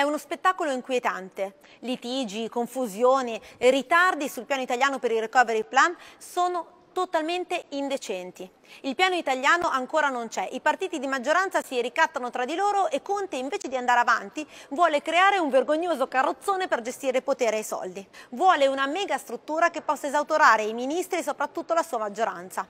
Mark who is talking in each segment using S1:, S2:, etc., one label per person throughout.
S1: È uno spettacolo inquietante. Litigi, confusione, ritardi sul piano italiano per il recovery plan sono totalmente indecenti. Il piano italiano ancora non c'è, i partiti di maggioranza si ricattano tra di loro e Conte invece di andare avanti vuole creare un vergognoso carrozzone per gestire potere e soldi. Vuole una mega struttura che possa esautorare i ministri e soprattutto la sua maggioranza.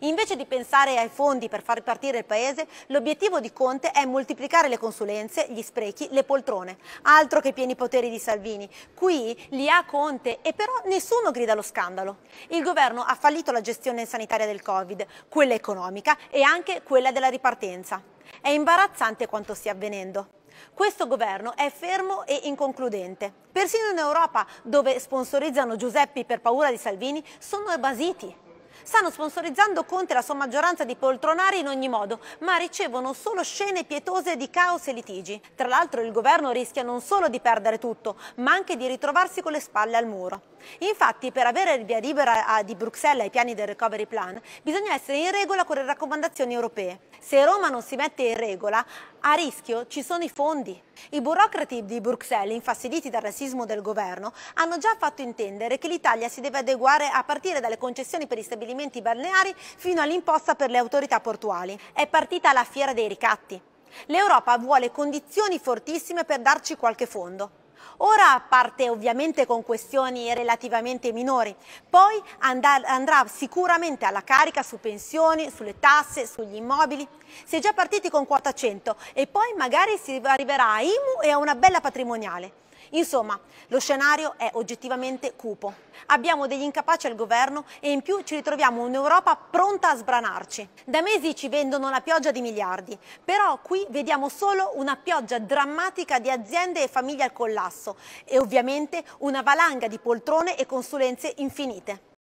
S1: Invece di pensare ai fondi per far ripartire il paese, l'obiettivo di Conte è moltiplicare le consulenze, gli sprechi, le poltrone. Altro che i pieni poteri di Salvini. Qui li ha Conte e però nessuno grida lo scandalo. Il governo ha fallito la gestione sanitaria del Covid, quella economica e anche quella della ripartenza. È imbarazzante quanto stia avvenendo. Questo governo è fermo e inconcludente. Persino in Europa, dove sponsorizzano Giuseppi per paura di Salvini, sono basiti. Stanno sponsorizzando Conte e la sua maggioranza di poltronari in ogni modo, ma ricevono solo scene pietose di caos e litigi. Tra l'altro il governo rischia non solo di perdere tutto, ma anche di ritrovarsi con le spalle al muro. Infatti, per avere il via libera di Bruxelles ai piani del recovery plan, bisogna essere in regola con le raccomandazioni europee. Se Roma non si mette in regola, a rischio ci sono i fondi. I burocrati di Bruxelles, infastiditi dal razzismo del governo, hanno già fatto intendere che l'Italia si deve adeguare a partire dalle concessioni per gli stabilimenti balneari fino all'imposta per le autorità portuali. È partita la fiera dei ricatti. L'Europa vuole condizioni fortissime per darci qualche fondo. Ora parte ovviamente con questioni relativamente minori, poi andrà sicuramente alla carica su pensioni, sulle tasse, sugli immobili. Si è già partiti con quota 100 e poi magari si arriverà a IMU e a una bella patrimoniale. Insomma, lo scenario è oggettivamente cupo. Abbiamo degli incapaci al governo e in più ci ritroviamo un'Europa pronta a sbranarci. Da mesi ci vendono la pioggia di miliardi, però qui vediamo solo una pioggia drammatica di aziende e famiglie al collasso e ovviamente una valanga di poltrone e consulenze infinite.